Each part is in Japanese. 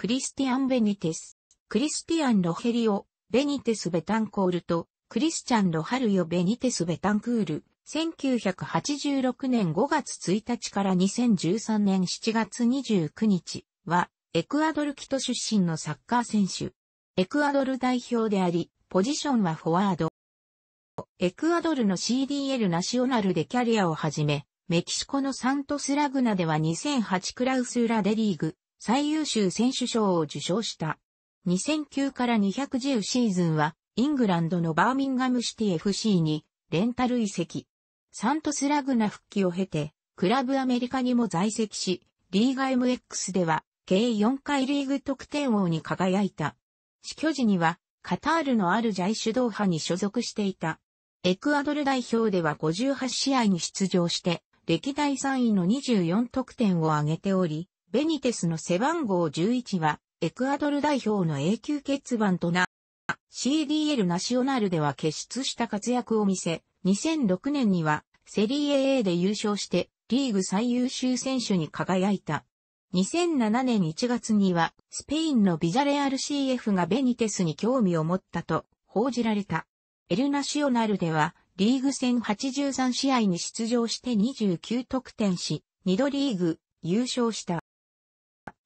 クリスティアン・ベニテス、クリスティアン・ロヘリオ、ベニテス・ベタンコールと、クリスチャン・ロハルヨ・ベニテス・ベタンクール、1986年5月1日から2013年7月29日は、エクアドルキト出身のサッカー選手。エクアドル代表であり、ポジションはフォワード。エクアドルの CDL ナショナルでキャリアをはじめ、メキシコのサントスラグナでは2008クラウスラデリーグ、最優秀選手賞を受賞した。2009から210シーズンは、イングランドのバーミンガムシティ FC にレンタル移籍。サントスラグナ復帰を経て、クラブアメリカにも在籍し、リーガ MX では、計4回リーグ得点王に輝いた。死去時には、カタールのあるジャイシュドーハに所属していた。エクアドル代表では58試合に出場して、歴代3位の24得点を挙げており、ベニテスの背番号11は、エクアドル代表の永久欠番とな、CDL ナショナルでは傑出した活躍を見せ、2006年には、セリエ A で優勝して、リーグ最優秀選手に輝いた。2007年1月には、スペインのビジャレアル CF がベニテスに興味を持ったと報じられた。エルナショナルでは、リーグ戦83試合に出場して29得点し、2度リーグ優勝した。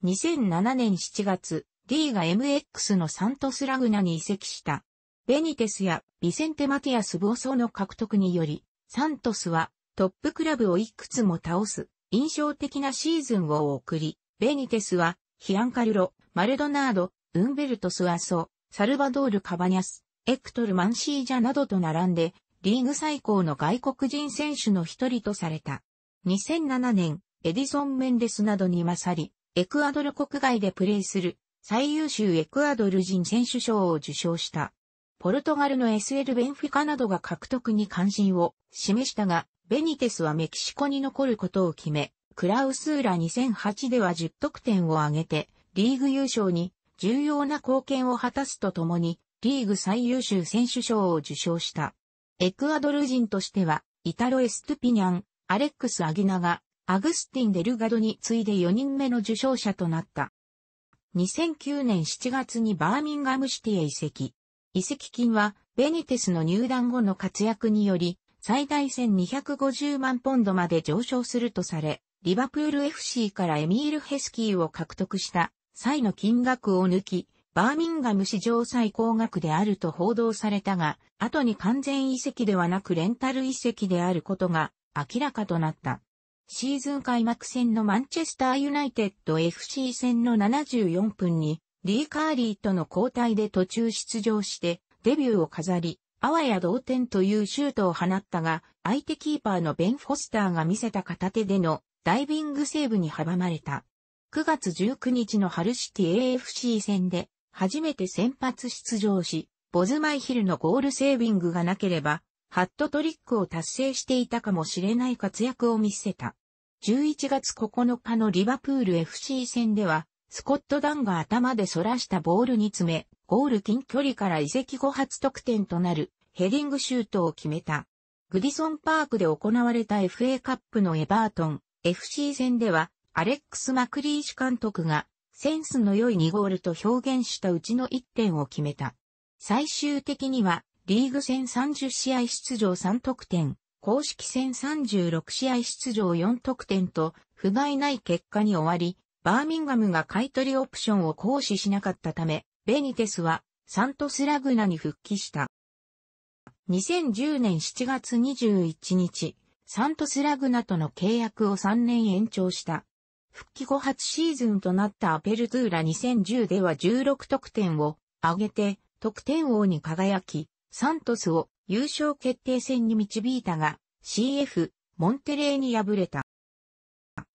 2007年7月、D が MX のサントスラグナに移籍した。ベニテスやビセンテ・マティアス・暴走の獲得により、サントスはトップクラブをいくつも倒す印象的なシーズンを送り、ベニテスはヒアンカルロ、マルドナード、ウンベルト・スワソ、サルバドール・カバニャス、エクトル・マンシージャなどと並んで、リーグ最高の外国人選手の一人とされた。2007年、エディソン・メンデスなどに勝り、エクアドル国外でプレーする最優秀エクアドル人選手賞を受賞した。ポルトガルの SL ベンフィカなどが獲得に関心を示したが、ベニテスはメキシコに残ることを決め、クラウスーラ2008では10得点を挙げて、リーグ優勝に重要な貢献を果たすとともに、リーグ最優秀選手賞を受賞した。エクアドル人としては、イタロ・エストゥピニャン、アレックス・アギナがアグスティン・デルガドに次いで4人目の受賞者となった。2009年7月にバーミンガムシティへ移籍。移籍金は、ベニテスの入団後の活躍により、最大1250万ポンドまで上昇するとされ、リバプール FC からエミール・ヘスキーを獲得した際の金額を抜き、バーミンガム史上最高額であると報道されたが、後に完全移籍ではなくレンタル移籍であることが明らかとなった。シーズン開幕戦のマンチェスターユナイテッド FC 戦の74分に、リー・カーリーとの交代で途中出場して、デビューを飾り、あわや同点というシュートを放ったが、相手キーパーのベン・フォスターが見せた片手でのダイビングセーブに阻まれた。9月19日のハルシティ AFC 戦で、初めて先発出場し、ボズマイヒルのゴールセービングがなければ、ハットトリックを達成していたかもしれない活躍を見せた。11月9日のリバプール FC 戦では、スコットダンが頭で反らしたボールに詰め、ゴール近距離から移籍後初得点となるヘディングシュートを決めた。グディソンパークで行われた FA カップのエバートン FC 戦では、アレックス・マクリーシ監督がセンスの良い2ゴールと表現したうちの1点を決めた。最終的にはリーグ戦30試合出場3得点、公式戦36試合出場4得点と、不甲斐ない結果に終わり、バーミンガムが買取オプションを行使しなかったため、ベニテスはサントスラグナに復帰した。2010年7月21日、サントスラグナとの契約を3年延長した。復帰後初シーズンとなったアペルトゥーラ2010では16得点を上げて得点王に輝き、サントスを優勝決定戦に導いたが、CF、モンテレーに敗れた。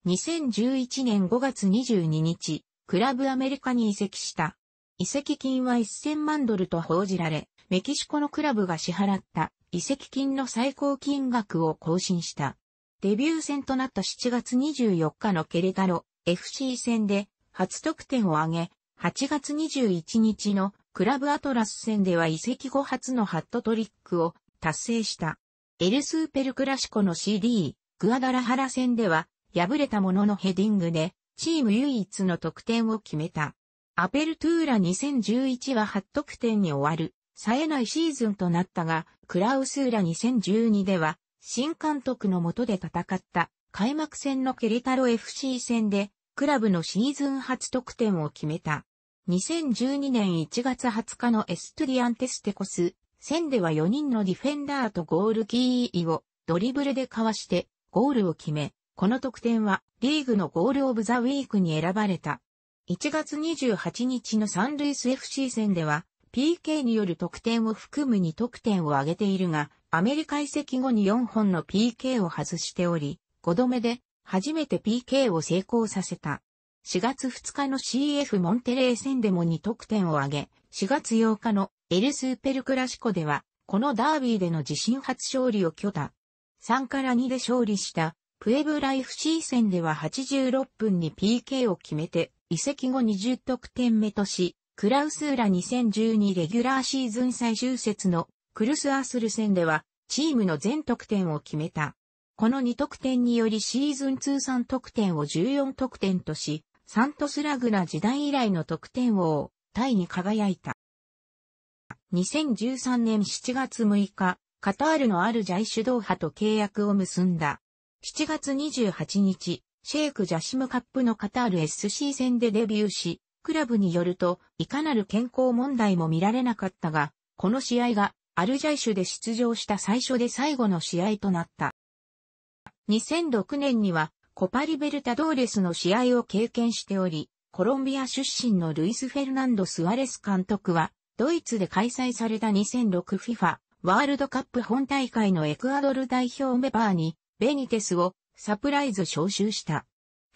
2011年5月22日、クラブアメリカに移籍した。移籍金は1000万ドルと報じられ、メキシコのクラブが支払った移籍金の最高金額を更新した。デビュー戦となった7月24日のケレタロ FC 戦で初得点を挙げ、8月21日のクラブアトラス戦では移籍後初のハットトリックを達成した。エルスーペルクラシコの CD、グアダラハラ戦では、敗れたもののヘディングで、チーム唯一の得点を決めた。アペルトゥーラ2011は8得点に終わる、冴えないシーズンとなったが、クラウスーラ2012では、新監督の下で戦った、開幕戦のケリタロ FC 戦で、クラブのシーズン初得点を決めた。2012年1月20日のエストゥディアンテステコス、戦では4人のディフェンダーとゴールキーをドリブルでかわしてゴールを決め、この得点はリーグのゴールオブザウィークに選ばれた。1月28日のサンルイス FC 戦では PK による得点を含む2得点を挙げているが、アメリカ移籍後に4本の PK を外しており、5度目で初めて PK を成功させた。4月2日の CF モンテレー戦でも2得点を挙げ、4月8日のエルスーペルクラシコでは、このダービーでの自身初勝利を挙打。3から2で勝利したプエブライシ c 戦では86分に PK を決めて、移籍後20得点目とし、クラウスーラ2012レギュラーシーズン最終節のクルスアスル戦では、チームの全得点を決めた。この2得点によりシーズン通算得点を14得点とし、サントスラグナ時代以来の得点王、タイに輝いた。2013年7月6日、カタールのあるジャイ主導派と契約を結んだ。7月28日、シェイク・ジャシムカップのカタール SC 戦でデビューし、クラブによると、いかなる健康問題も見られなかったが、この試合がアルジャイシュで出場した最初で最後の試合となった。2006年にはコパリベルタドーレスの試合を経験しており、コロンビア出身のルイス・フェルナンド・スアレス監督は、ドイツで開催された 2006FIFA ワールドカップ本大会のエクアドル代表メバーに、ベニテスをサプライズ招集した。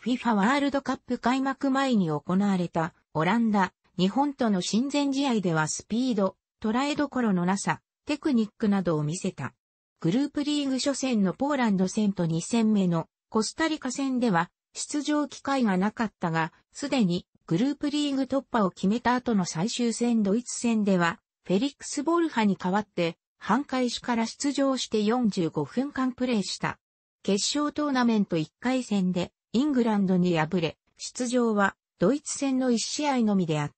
FIFA ワールドカップ開幕前に行われたオランダ、日本との親善試合ではスピード、捉えどころのなさ、テクニックなどを見せた。グループリーグ初戦のポーランド戦と2戦目のコスタリカ戦では出場機会がなかったが、すでにグループリーグ突破を決めた後の最終戦ドイツ戦では、フェリックス・ボルハに代わって、半開始から出場して45分間プレーした。決勝トーナメント1回戦でイングランドに敗れ、出場はドイツ戦の1試合のみであっ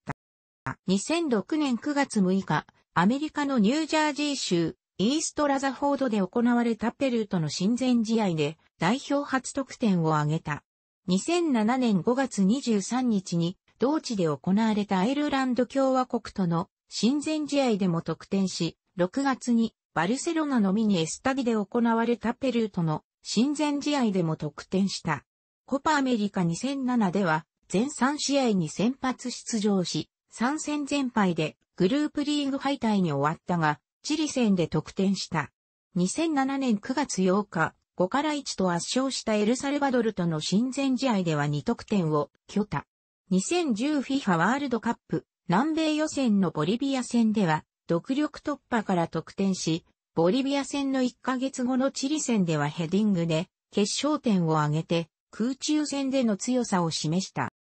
た。2006年9月6日、アメリカのニュージャージー州イーストラザフォードで行われたペルーとの親善試合で代表初得点を挙げた。2007年5月23日に同地で行われたアイルランド共和国との親善試合でも得点し、6月にバルセロナのミニエスタディで行われたペルーとの親善試合でも得点した。コパアメリカ2007では全3試合に先発出場し、3戦全敗でグループリーグ敗退に終わったが、チリ戦で得点した。2007年9月8日、5から1と圧勝したエルサルバドルとの親善試合では2得点を挙多。2010FIFA ワールドカップ南米予選のボリビア戦では独力突破から得点し、ボリビア戦の1ヶ月後のチリ戦ではヘディングで決勝点を挙げて空中戦での強さを示した。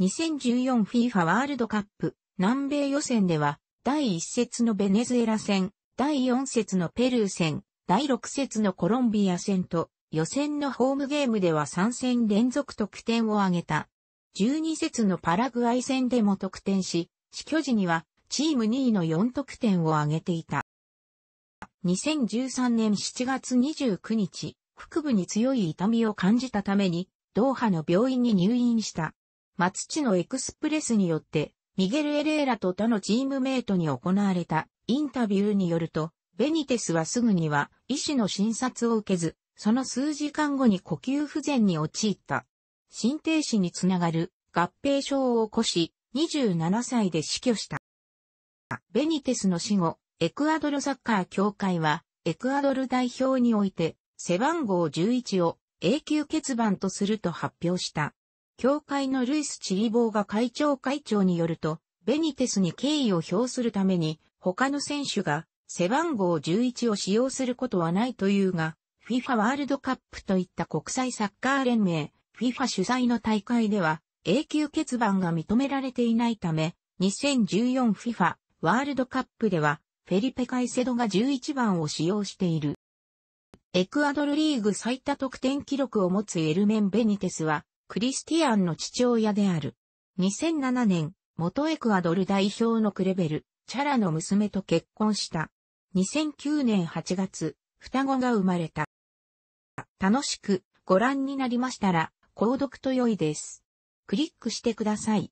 2014FIFA ワールドカップ南米予選では第1節のベネズエラ戦、第4節のペルー戦、第6節のコロンビア戦と、予選のホームゲームでは3戦連続得点を挙げた。12節のパラグアイ戦でも得点し、死去時にはチーム2位の4得点を挙げていた。2013年7月29日、腹部に強い痛みを感じたために、ドーハの病院に入院した。松地のエクスプレスによってミゲル・エレーラと他のチームメイトに行われたインタビューによると、ベニテスはすぐには医師の診察を受けず、その数時間後に呼吸不全に陥った。心停止につながる合併症を起こし、27歳で死去した。ベニテスの死後、エクアドルサッカー協会は、エクアドル代表において、背番号11を永久欠番とすると発表した。協会のルイス・チリボーが会長会長によると、ベニテスに敬意を表するために、他の選手が背番号11を使用することはないというが、FIFA ワールドカップといった国際サッカー連盟、FIFA 主催の大会では、永久欠番が認められていないため、2014FIFA ワールドカップでは、フェリペ・カイセドが11番を使用している。エクアドルリーグ最多得点記録を持つエルメン・ベニテスは、クリスティアンの父親である。2007年、元エクアドル代表のクレベル、チャラの娘と結婚した。2009年8月、双子が生まれた。楽しくご覧になりましたら、購読と良いです。クリックしてください。